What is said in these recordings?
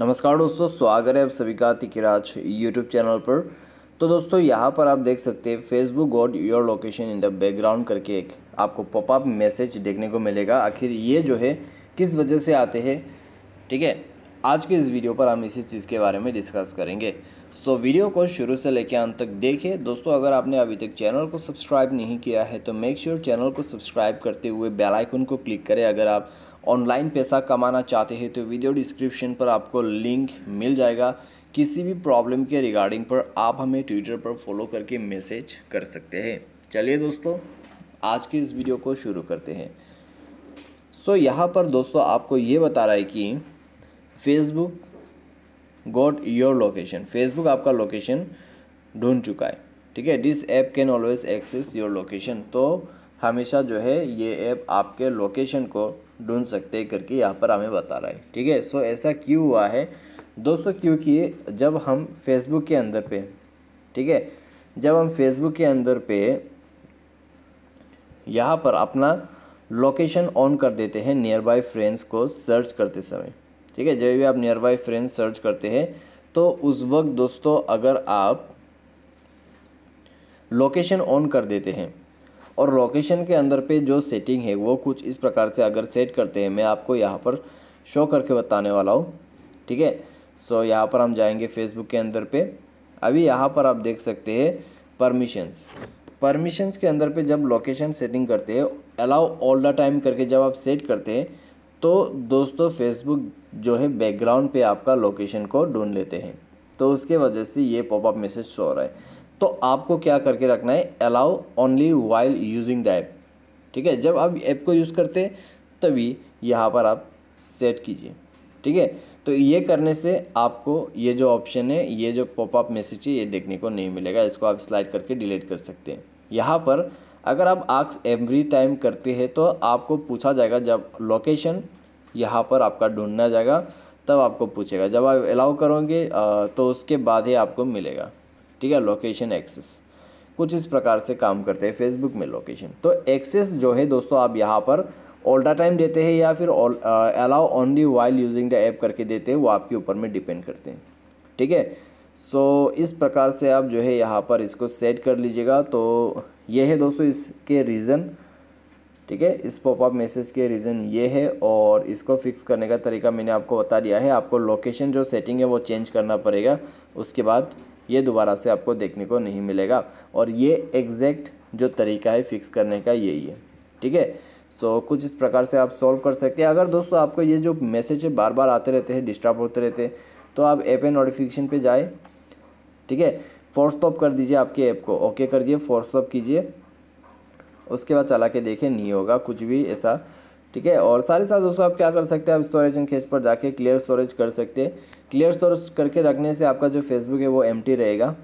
नमस्कार दोस्तों स्वागत है आप सभी का तिकिराज यूट्यूब चैनल पर तो दोस्तों यहाँ पर आप देख सकते हैं Facebook got your location in the background करके एक आपको पॉपअप मैसेज देखने को मिलेगा आखिर ये जो है किस वजह से आते हैं ठीक है आज के इस वीडियो पर हम इसी चीज़ के बारे में डिस्कस करेंगे सो so, वीडियो को शुरू से लेकर अंत तक देखें दोस्तों अगर आपने अभी तक चैनल को सब्सक्राइब नहीं किया है तो मेक श्योर sure चैनल को सब्सक्राइब करते हुए बेलाइकन को क्लिक करें अगर आप ऑनलाइन पैसा कमाना चाहते हैं तो वीडियो डिस्क्रिप्शन पर आपको लिंक मिल जाएगा किसी भी प्रॉब्लम के रिगार्डिंग पर आप हमें ट्विटर पर फॉलो करके मैसेज कर सकते हैं चलिए दोस्तों आज के इस वीडियो को शुरू करते हैं सो so, यहाँ पर दोस्तों आपको ये बता रहा है कि Facebook got your location Facebook आपका लोकेशन ढूंढ चुका है ठीक है this app can always access your location तो हमेशा जो है ये ऐप आपके लोकेशन को ढूंढ सकते करके यहाँ पर हमें बता रहा है ठीक है सो ऐसा क्यों हुआ है दोस्तों क्योंकि जब हम फेसबुक के अंदर पे ठीक है जब हम फेसबुक के अंदर पे यहाँ पर अपना लोकेशन ऑन कर देते हैं नियर बाई फ्रेंड्स को सर्च करते समय ठीक है जब भी आप नियर बाई फ्रेंड्स सर्च करते हैं तो उस वक्त दोस्तों अगर आप लोकेशन ऑन कर देते हैं और लोकेशन के अंदर पे जो सेटिंग है वो कुछ इस प्रकार से अगर सेट करते हैं मैं आपको यहाँ पर शो करके बताने वाला हूँ ठीक है सो यहाँ पर हम जाएंगे फेसबुक के अंदर पे अभी यहाँ पर आप देख सकते हैं परमिशंस परमिशंस के अंदर पे जब लोकेशन सेटिंग करते हैं अलाउ ऑल द टाइम करके जब आप सेट करते हैं तो दोस्तों फेसबुक जो है बैकग्राउंड पर आपका लोकेशन को ढूँढ लेते हैं तो उसके वजह से ये पॉपअप मैसेज शो हो रहा है तो आपको क्या करके रखना है allow only while using the app ठीक है जब आप ऐप को यूज़ करते हैं तभी यहाँ पर आप सेट कीजिए ठीक है तो ये करने से आपको ये जो ऑप्शन है ये जो पॉपअप मैसेज है ये देखने को नहीं मिलेगा इसको आप स्लाइड करके डिलीट कर सकते हैं यहाँ पर अगर आप आक्स एवरी टाइम करते हैं तो आपको पूछा जाएगा जब लोकेशन यहाँ पर आपका ढूंढना जाएगा तब आपको पूछेगा जब आप अलाउ करोगे तो उसके बाद ही आपको मिलेगा ठीक है लोकेशन एक्सेस कुछ इस प्रकार से काम करते हैं फेसबुक में लोकेशन तो एक्सेस जो है दोस्तों आप यहाँ पर ऑल्टा टाइम देते हैं या फिर allow only while using the app करके देते हैं वो आपके ऊपर में डिपेंड करते हैं ठीक है सो so, इस प्रकार से आप जो है यहाँ पर इसको सेट कर लीजिएगा तो ये है दोस्तों इसके रीज़न ठीक है इस पॉपअप मैसेज के रीज़न ये है और इसको फिक्स करने का तरीका मैंने आपको बता दिया है आपको लोकेशन जो सेटिंग है वो चेंज करना पड़ेगा उसके बाद ये दोबारा से आपको देखने को नहीं मिलेगा और ये एग्जैक्ट जो तरीका है फिक्स करने का यही है ठीक है सो so, कुछ इस प्रकार से आप सॉल्व कर सकते हैं अगर दोस्तों आपको ये जो मैसेज है बार बार आते रहते हैं डिस्टर्ब होते रहते हैं तो आप ऐप एंड नोटिफिकेशन पे जाए ठीक है फोर्स स्टॉप कर दीजिए आपके ऐप को ओके कर दिए फोर्स स्टॉप कीजिए उसके बाद चला के देखें नहीं होगा कुछ भी ऐसा ठीक है और सारे साथ दोस्तों आप क्या कर सकते हैं आप स्टोरेज इन केस पर जाके क्लियर स्टोरेज कर सकते हैं क्लियर स्टोरेज करके रखने से आपका जो फेसबुक है वो एम रहेगा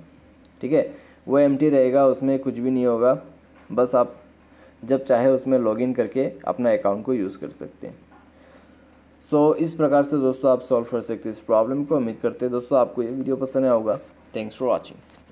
ठीक है वो एम रहेगा उसमें कुछ भी नहीं होगा बस आप जब चाहे उसमें लॉगिन करके अपना अकाउंट को यूज़ कर सकते हैं सो so, इस प्रकार से दोस्तों आप सॉल्व कर सकते हैं इस प्रॉब्लम को उम्मीद करते हैं दोस्तों आपको ये वीडियो पसंद आया होगा थैंक्स फॉर वॉचिंग